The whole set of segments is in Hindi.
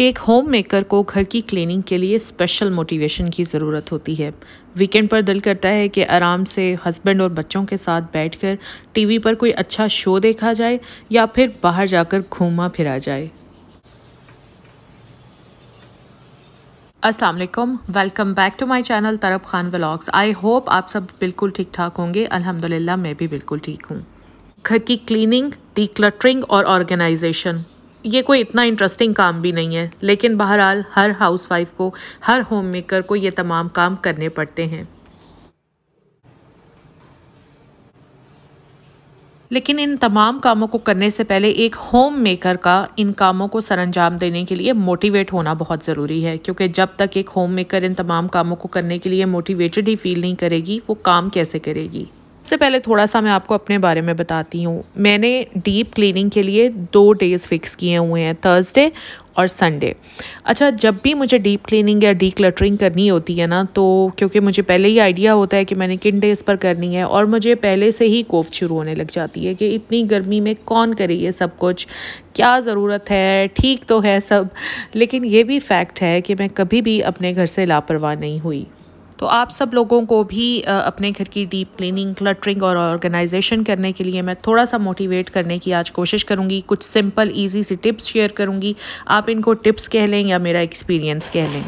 एक होम मेकर को घर की क्लीनिंग के लिए स्पेशल मोटिवेशन की ज़रूरत होती है वीकेंड पर दिल करता है कि आराम से हस्बैंड और बच्चों के साथ बैठकर टीवी पर कोई अच्छा शो देखा जाए या फिर बाहर जाकर घूमा फिरा जाए Aslam welcome back to my channel तरफ खान व्लाग्स आई होप आप सब बिल्कुल ठीक ठाक होंगे अल्हम्दुलिल्लाह मैं भी बिल्कुल ठीक हूँ घर की क्लीनिंग डी और ऑर्गेनाइजेशन ये कोई इतना इंटरेस्टिंग काम भी नहीं है लेकिन बहरहाल हर हाउसवाइफ को हर होममेकर को ये तमाम काम करने पड़ते हैं लेकिन इन तमाम कामों को करने से पहले एक होम मेकर का इन कामों को सरंजाम देने के लिए मोटिवेट होना बहुत ज़रूरी है क्योंकि जब तक एक होम मेकर इन तमाम कामों को करने के लिए मोटिवेटेड ही फील नहीं करेगी वो काम कैसे करेगी सबसे पहले थोड़ा सा मैं आपको अपने बारे में बताती हूँ मैंने डीप क्लीनिंग के लिए दो डेज़ फिक्स किए हुए हैं थर्सडे और संडे अच्छा जब भी मुझे डीप क्लीनिंग या डी क्लटरिंग करनी होती है ना तो क्योंकि मुझे पहले ही आइडिया होता है कि मैंने किन डेज़ पर करनी है और मुझे पहले से ही कोफ शुरू होने लग जाती है कि इतनी गर्मी में कौन करे ये सब कुछ क्या ज़रूरत है ठीक तो है सब लेकिन ये भी फैक्ट है कि मैं कभी भी अपने घर से लापरवाह नहीं हुई तो आप सब लोगों को भी अपने घर की डीप क्लीनिंग क्लटरिंग और ऑर्गेनाइजेशन करने के लिए मैं थोड़ा सा मोटिवेट करने की आज कोशिश करूँगी कुछ सिंपल ईजी सी टिप्स शेयर करूँगी आप इनको टिप्स कह लें या मेरा एक्सपीरियंस कह लें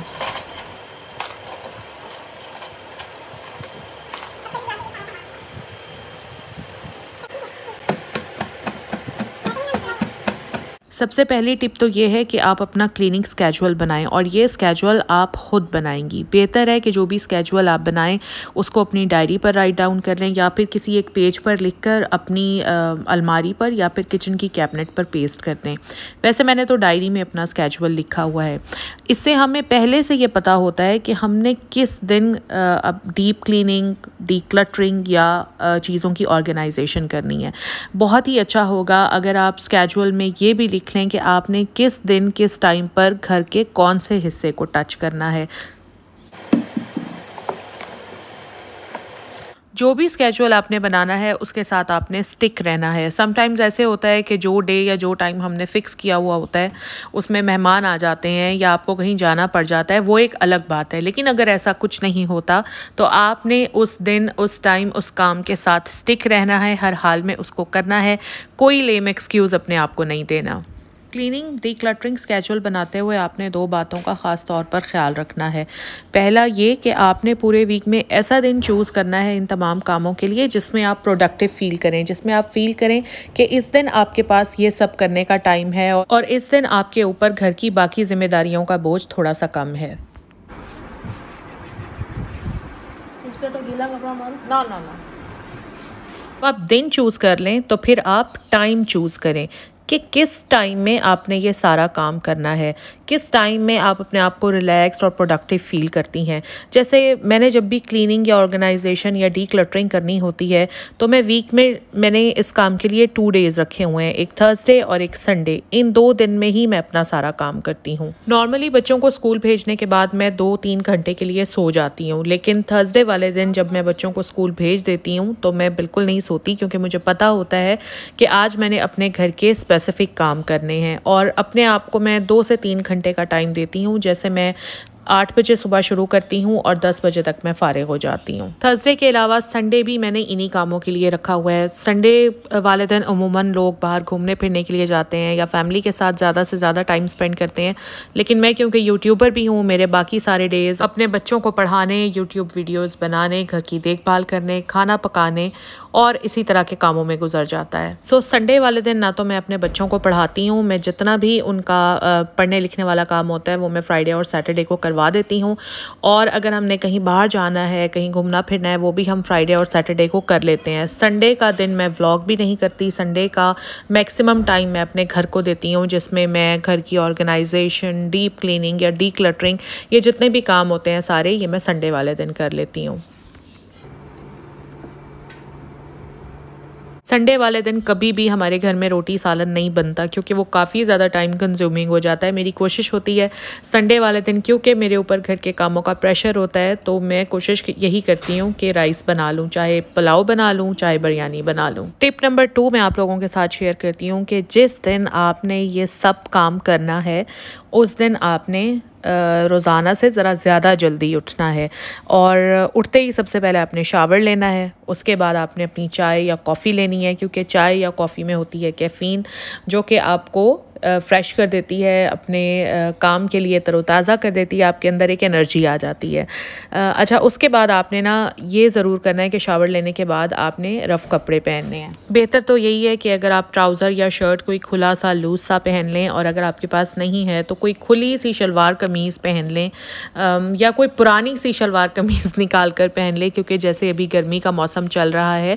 सबसे पहली टिप तो ये है कि आप अपना क्लीनिंग स्केजुअल बनाएं और ये स्केजुअल आप खुद बनाएंगी बेहतर है कि जो भी स्केजुअल आप बनाएं उसको अपनी डायरी पर राइट डाउन कर लें या फिर किसी एक पेज पर लिखकर अपनी आ, अलमारी पर या फिर किचन की कैबिनेट पर पेस्ट कर दें वैसे मैंने तो डायरी में अपना स्केजुअल लिखा हुआ है इससे हमें पहले से ये पता होता है कि हमने किस दिन अब डीप डी डीक्लटरिंग या चीज़ों की ऑर्गेनाइजेशन करनी है बहुत ही अच्छा होगा अगर आप स्केजुअल में ये भी लिख लें कि आपने किस दिन किस टाइम पर घर के कौन से हिस्से को टच करना है जो भी स्केजुअल आपने बनाना है उसके साथ आपने स्टिक रहना है समटाइम्स ऐसे होता है कि जो डे या जो टाइम हमने फ़िक्स किया हुआ होता है उसमें मेहमान आ जाते हैं या आपको कहीं जाना पड़ जाता है वो एक अलग बात है लेकिन अगर ऐसा कुछ नहीं होता तो आपने उस दिन उस टाइम उस काम के साथ स्टिक रहना है हर हाल में उसको करना है कोई लेम एक्सक्यूज़ अपने आप को नहीं देना क्लीनिंग क्लटरिंग स्केजल बनाते हुए आपने दो बातों का ख़ास तौर पर ख्याल रखना है पहला ये कि आपने पूरे वीक में ऐसा दिन चूज़ करना है इन तमाम कामों के लिए जिसमें आप प्रोडक्टिव फ़ील करें जिसमें आप फ़ील करें कि इस दिन आपके पास ये सब करने का टाइम है और इस दिन आपके ऊपर घर की बाकी जिम्मेदारियों का बोझ थोड़ा सा कम है तो ना ना ना आप दिन चूज़ कर लें तो फिर आप टाइम चूज़ करें कि किस टाइम में आपने ये सारा काम करना है किस टाइम में आप अपने आप को रिलैक्स और प्रोडक्टिव फील करती हैं जैसे मैंने जब भी क्लीनिंग या ऑर्गेनाइजेशन या डी क्लटरिंग करनी होती है तो मैं वीक में मैंने इस काम के लिए टू डेज़ रखे हुए हैं एक थर्सडे और एक संडे इन दो दिन में ही मैं अपना सारा काम करती हूँ नॉर्मली बच्चों को स्कूल भेजने के बाद मैं दो तीन घंटे के लिए सो जाती हूँ लेकिन थर्सडे वाले दिन जब मैं बच्चों को स्कूल भेज देती हूँ तो मैं बिल्कुल नहीं सोती क्योंकि मुझे पता होता है कि आज मैंने अपने घर के स्पेसिफ़िक काम करने हैं और अपने आप को मैं दो से तीन घंटे का टाइम देती हूँ जैसे मैं आठ बजे सुबह शुरू करती हूँ और दस बजे तक मैं फ़ारिग हो जाती हूँ थर्सडे के अलावा संडे भी मैंने इन्हीं कामों के लिए रखा हुआ है संडे वाले दिन अमूमन लोग बाहर घूमने फिरने के लिए जाते हैं या फैमिली के साथ ज़्यादा से ज़्यादा टाइम स्पेंड करते हैं लेकिन मैं क्योंकि यूट्यूबर भी हूँ मेरे बाकी सारे डेज़ अपने बच्चों को पढ़ाने यूट्यूब वीडियोज़ बनाने घर की देखभाल करने खाना पकाने और इसी तरह के कामों में गुजर जाता है सो so, संडे वाले दिन ना तो मैं अपने बच्चों को पढ़ाती हूँ मैं जितना भी उनका पढ़ने लिखने वाला काम होता है वो मैं फ्राइडे और सैटरडे को करवा देती हूँ और अगर हमने कहीं बाहर जाना है कहीं घूमना फिरना है वो भी हम फ्राइडे और सैटरडे को कर लेते हैं संडे का दिन मैं व्लॉग भी नहीं करती संडे का मैक्सिमम टाइम मैं अपने घर को देती हूँ जिसमें मैं घर की ऑर्गेनाइजेशन डीप क्लिनिंग या डी ये जितने भी काम होते हैं सारे ये मैं संडे वाले दिन कर लेती हूँ संडे वाले दिन कभी भी हमारे घर में रोटी सालन नहीं बनता क्योंकि वो काफ़ी ज़्यादा टाइम कंज्यूमिंग हो जाता है मेरी कोशिश होती है संडे वाले दिन क्योंकि मेरे ऊपर घर के कामों का प्रेशर होता है तो मैं कोशिश यही करती हूँ कि राइस बना लूँ चाहे पुलाव बना लूँ चाहे बिरयानी बना लूँ टिप नंबर टू मैं आप लोगों के साथ शेयर करती हूँ कि जिस दिन आपने ये सब काम करना है उस दिन आपने रोज़ाना से ज़रा ज़्यादा जल्दी उठना है और उठते ही सबसे पहले आपने शावर लेना है उसके बाद आपने अपनी चाय या कॉफ़ी लेनी है क्योंकि चाय या कॉफ़ी में होती है कैफ़ीन जो कि आपको फ़्रेश कर देती है अपने काम के लिए तरोताज़ा कर देती है आपके अंदर एक एनर्जी आ जाती है अच्छा उसके बाद आपने ना ये ज़रूर करना है कि शावर लेने के बाद आपने रफ़ कपड़े पहनने हैं बेहतर तो यही है कि अगर आप ट्राउज़र या शर्ट कोई खुला सा लूज सा पहन लें और अगर आपके पास नहीं है तो कोई खुली सी शलवार कमीज़ पहन लें या कोई पुरानी सी शलवार कमीज़ निकाल कर पहन लें क्योंकि जैसे अभी गर्मी का मौसम चल रहा है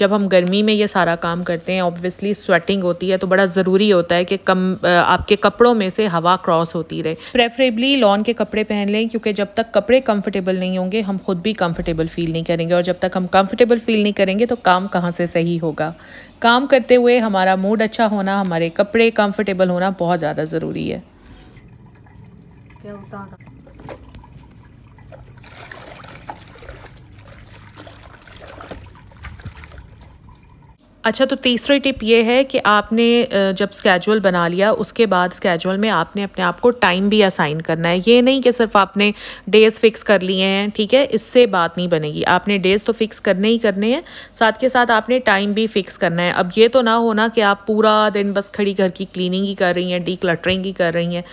जब हम गर्मी में ये सारा काम करते हैं ऑब्वियसली स्वेटिंग होती है तो बड़ा ज़रूरी होता है कि कम कम आपके कपड़ों में से हवा क्रॉस होती रहे प्रेफरेबली लॉन के कपड़े पहन लें क्योंकि जब तक कपड़े कंफर्टेबल नहीं होंगे हम खुद भी कंफर्टेबल फील नहीं करेंगे और जब तक हम कंफर्टेबल फील नहीं करेंगे तो काम कहाँ से सही होगा काम करते हुए हमारा मूड अच्छा होना हमारे कपड़े कंफर्टेबल होना बहुत ज़्यादा ज़रूरी है क्या अच्छा तो तीसरी टिप ये है कि आपने जब स्केजुअल बना लिया उसके बाद स्केजुअल में आपने अपने आप को टाइम भी असाइन करना है ये नहीं कि सिर्फ आपने डेज़ फिक्स कर लिए हैं ठीक है इससे बात नहीं बनेगी आपने डेज़ तो फिक्स करने ही करने हैं साथ के साथ आपने टाइम भी फिक्स करना है अब ये तो ना होना कि आप पूरा दिन बस खड़ी घर की क्लीनिंग ही कर रही हैं डी क्लटरिंग ही कर रही हैं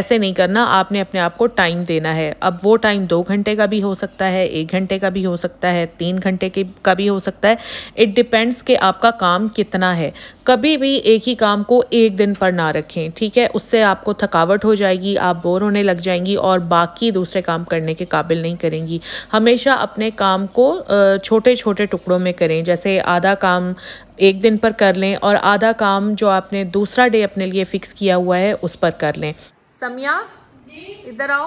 ऐसे नहीं करना आपने अपने आप को टाइम देना है अब वो टाइम दो घंटे का भी हो सकता है एक घंटे का भी हो सकता है तीन घंटे के का भी हो सकता है इट डिपेंड्स कि आपका काम कितना है कभी भी एक ही काम को एक दिन पर ना रखें ठीक है उससे आपको थकावट हो जाएगी आप बोर होने लग जाएंगी और बाकी दूसरे काम करने के काबिल नहीं करेंगी हमेशा अपने काम को छोटे छोटे टुकड़ों में करें जैसे आधा काम एक दिन पर कर लें और आधा काम जो आपने दूसरा डे अपने लिए फ़िक्स किया हुआ है उस पर कर लें समिया इधर आओ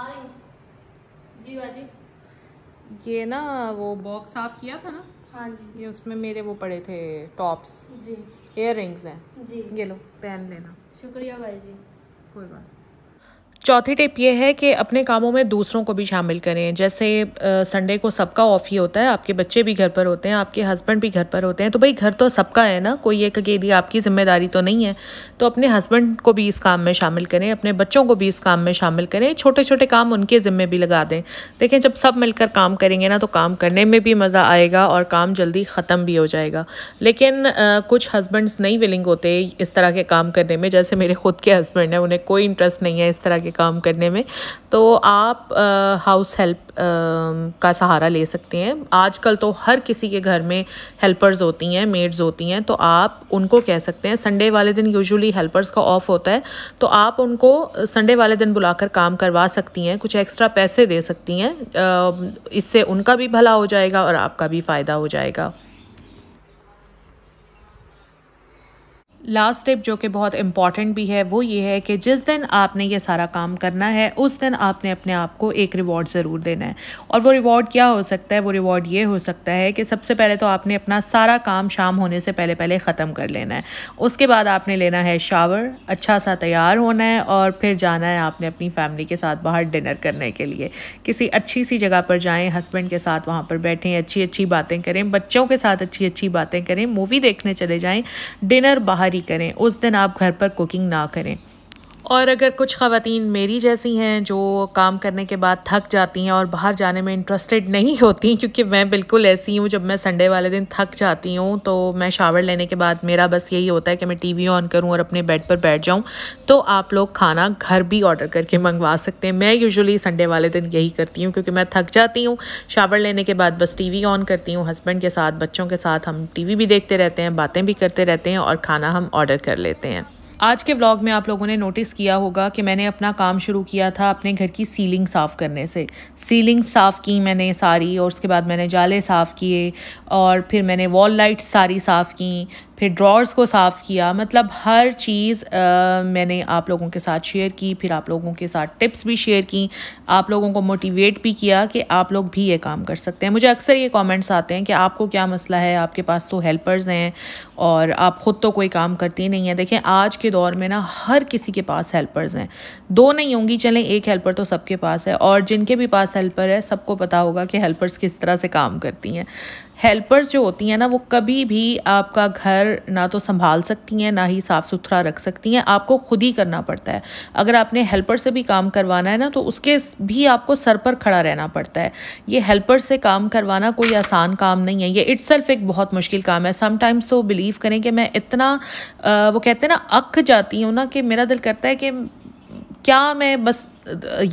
जी बाजी ये ना वो बॉक्स साफ किया था ना हाँ जी ये उसमें मेरे वो पड़े थे टॉप्स जी इयर हैं जी ये लो पेन लेना शुक्रिया भाई जी कोई बात चौथी टिप ये है कि अपने कामों में दूसरों को भी शामिल करें जैसे संडे को सबका ऑफ ही होता है आपके बच्चे भी घर पर होते हैं आपके हस्बैंड भी घर पर होते हैं तो भाई घर तो सबका है ना कोई एक अकेली आपकी जिम्मेदारी तो नहीं है तो अपने हस्बैंड को भी इस काम में शामिल करें अपने बच्चों को भी इस काम में शामिल करें छोटे छोटे काम उनके ज़िम्मे भी लगा दें देखें जब सब मिलकर काम करेंगे ना तो काम करने में भी मज़ा आएगा और काम जल्दी ख़त्म भी हो जाएगा लेकिन कुछ हस्बैंड्स नहीं विलिंग होते इस तरह के काम करने में जैसे मेरे खुद के हस्बैंड हैं उन्हें कोई इंटरेस्ट नहीं है इस तरह के काम करने में तो आप हाउस हेल्प का सहारा ले सकते हैं आजकल तो हर किसी के घर में हेल्पर्स होती हैं मेड्स होती हैं तो आप उनको कह सकते हैं संडे वाले दिन यूजुअली हेल्पर्स का ऑफ होता है तो आप उनको संडे वाले दिन बुलाकर काम करवा सकती हैं कुछ एक्स्ट्रा पैसे दे सकती हैं इससे उनका भी भला हो जाएगा और आपका भी फ़ायदा हो जाएगा लास्ट स्टेप जो कि बहुत इंपॉर्टेंट भी है वो ये है कि जिस दिन आपने ये सारा काम करना है उस दिन आपने अपने आप को एक रिवॉर्ड ज़रूर देना है और वो रिवॉर्ड क्या हो सकता है वो रिवॉर्ड ये हो सकता है कि सबसे पहले तो आपने अपना सारा काम शाम होने से पहले पहले ख़त्म कर लेना है उसके बाद आपने लेना है शावर अच्छा सा तैयार होना है और फिर जाना है आपने अपनी फैमिली के साथ बाहर डिनर करने के लिए किसी अच्छी सी जगह पर जाएँ हस्बैंड के साथ वहाँ पर बैठें अच्छी अच्छी बातें करें बच्चों के साथ अच्छी अच्छी बातें करें मूवी देखने चले जाएँ डिनर बाहर करें उस दिन आप घर पर कुकिंग ना करें और अगर कुछ ख़वान मेरी जैसी हैं जो काम करने के बाद थक जाती हैं और बाहर जाने में इंटरेस्टेड नहीं होती क्योंकि मैं बिल्कुल ऐसी हूँ जब मैं संडे वाले दिन थक जाती हूँ तो मैं शावर लेने के बाद मेरा बस यही होता है कि मैं टीवी ऑन करूँ और अपने बेड पर बैठ जाऊँ तो आप लोग खाना घर भी ऑर्डर करके मंगवा सकते हैं मैं यूजली संडे वाले दिन यही करती हूँ क्योंकि मैं थक जाती हूँ शावर लेने के बाद बस टी ऑन करती हूँ हस्बैंड के साथ बच्चों के साथ हम टी भी देखते रहते हैं बातें भी करते रहते हैं और खाना हम ऑर्डर कर लेते हैं आज के व्लॉग में आप लोगों ने नोटिस किया होगा कि मैंने अपना काम शुरू किया था अपने घर की सीलिंग साफ़ करने से सीलिंग साफ़ की मैंने सारी और उसके बाद मैंने जाले साफ़ किए और फिर मैंने वॉल लाइट्स सारी साफ़ की फिर ड्रॉर्स को साफ़ किया मतलब हर चीज़ मैंने आप लोगों के साथ शेयर की फिर आप लोगों के साथ टिप्स भी शेयर की आप लोगों को मोटिवेट भी किया कि आप लोग भी ये काम कर सकते हैं मुझे अक्सर ये कमेंट्स आते हैं कि आपको क्या मसला है आपके पास तो हेल्पर्स हैं और आप ख़ुद तो कोई काम करती नहीं है देखें आज के दौर में ना हर किसी के पास हेल्पर्स हैं दो नहीं होंगी चलें एक हेल्पर तो सबके पास है और जिनके भी पास हेल्पर है सबको पता होगा कि हेल्पर्स किस तरह से काम करती हैं हेल्पर्स जो होती हैं ना वो कभी भी आपका घर घर ना तो संभाल सकती हैं ना ही साफ़ सुथरा रख सकती हैं आपको खुद ही करना पड़ता है अगर आपने हेल्पर से भी काम करवाना है ना तो उसके भी आपको सर पर खड़ा रहना पड़ता है ये हेल्पर से काम करवाना कोई आसान काम नहीं है ये इट्स एक बहुत मुश्किल काम है समटाइम्स तो बिलीव करें कि मैं इतना आ, वो कहते हैं ना अक जाती हूँ ना कि मेरा दिल करता है कि क्या मैं बस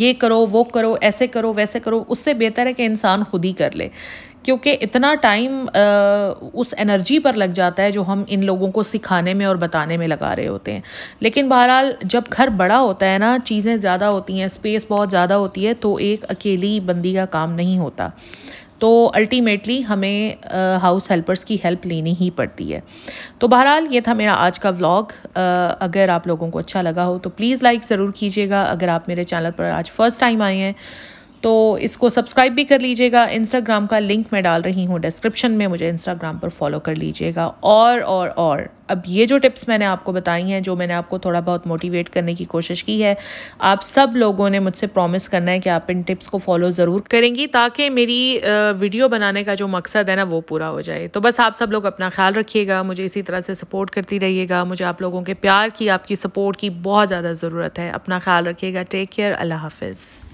ये करो वो करो ऐसे करो वैसे करो उससे बेहतर है कि इंसान खुद ही कर ले क्योंकि इतना टाइम उस एनर्जी पर लग जाता है जो हम इन लोगों को सिखाने में और बताने में लगा रहे होते हैं लेकिन बहरहाल जब घर बड़ा होता है ना चीज़ें ज़्यादा होती हैं स्पेस बहुत ज़्यादा होती है तो एक अकेली बंदी का काम नहीं होता तो अल्टीमेटली हमें हाउस हेल्पर्स की हेल्प लेनी ही पड़ती है तो बहरहाल ये था मेरा आज का व्लॉग अगर आप लोगों को अच्छा लगा हो तो प्लीज़ लाइक ज़रूर कीजिएगा अगर आप मेरे चैनल पर आज फर्स्ट टाइम आए हैं तो इसको सब्सक्राइब भी कर लीजिएगा इंस्टाग्राम का लिंक मैं डाल रही हूँ डिस्क्रिप्शन में मुझे इंस्टाग्राम पर फॉलो कर लीजिएगा और और और अब ये जो टिप्स मैंने आपको बताई हैं जो मैंने आपको थोड़ा बहुत मोटिवेट करने की कोशिश की है आप सब लोगों ने मुझसे प्रॉमिस करना है कि आप इन टिप्स को फॉलो ज़रूर करेंगी ताकि मेरी वीडियो बनाने का जो मकसद है ना वो पूरा हो जाए तो बस आप सब लोग अपना ख्याल रखिएगा मुझे इसी तरह से सपोर्ट करती रहिएगा मुझे आप लोगों के प्यार की आपकी सपोर्ट की बहुत ज़्यादा ज़रूरत है अपना ख्याल रखिएगा टेक केयर अल्लाह हाफिज़